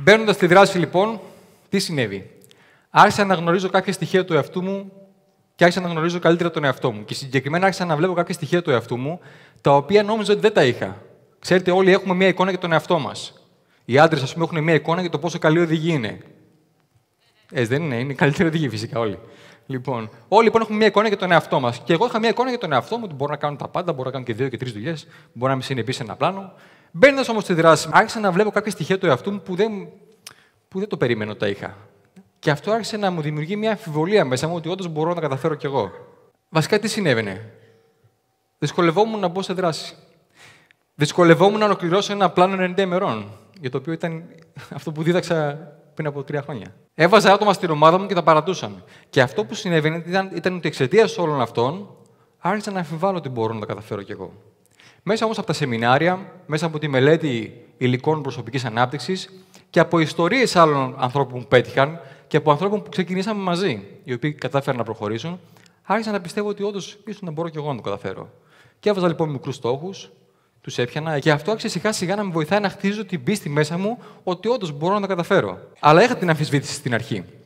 Μπαίνοντας στη δράση, λοιπόν, τι συνέβη. Άρχισα να γνωρίζω κάποια στοιχεία του εαυτού μου και άρχισα να γνωρίζω καλύτερα τον εαυτό μου. Και συγκεκριμένα άρχισα να βλέπω κάποια στοιχεία του εαυτού μου, τα οποία νόμιζα ότι δεν τα είχα. Ξέρετε, όλοι έχουμε μία εικόνα για τον εαυτό μας. Οι άντρες, ας πούμε, έχουν μία εικόνα για το πόσο καλή οδηγή είναι. Ε, δεν είναι, είναι καλύτερη οδηγή φυσικά όλοι. Λοιπόν, όλοι λοιπόν έχουμε μία εικόνα για τον εαυτό μας. Και εγώ είχα μία εικόνα για τον εαυτό μου ότι μπορώ να κάνω τα πάντα, μπορώ να κάνω και δύο και τρεις δουλειές, μπορώ να είμαι συνεπής σε ένα πλάνο, Μπαίνοντας όμως στη δράση, άρχισα να βλέπω κάποια στοιχεία του εαυτού μου που δεν, που δεν το περίμενα ότι τα είχα. Και αυτό άρχισε να μου δημιουργεί μια αμφιβολία μέσα μου ότι όντως μπορώ να καταφέρω κι εγώ. Βασικά τι συνέβαινε. Δυσκολευόμουν να μπω σε δράση. Δυσκολευόμουν να ολοκληρώσω ένα πλάνο 90 ημερών, για το οποίο ήταν αυτό που δίδαξα πριν από τρία χρόνια. Έβαζα άτομα στην ομάδα μου και τα παρατούσαν. Και αυτό που συνέβαινε ήταν, ήταν ότι εξαιτίας όλων αυτών άρχισα να αμφιβάλλω ότι μπορώ να τα καταφέρω κι εγώ. Μέσα όμως από τα σεμινάρια, μέσα από τη μελέτη υλικών προσωπικής ανάπτυξης και από ιστορίες άλλων ανθρώπων που πέτυχαν και από ανθρώπων που ξεκινήσαμε μαζί, οι οποίοι κατάφεραν να προχωρήσουν, άρχισα να πιστεύω ότι όντως ίσως να μπορώ και εγώ να το καταφέρω. Και έβαζα λοιπόν μικρούς στόχους, τους έπιανα και αυτό άρχισε σιγά σιγά να με βοηθάει να χτίζω την πίστη μέσα μου ότι όντως μπορώ να τα καταφέρω. Αλλά είχα την αμφισβήτηση στην αρχή.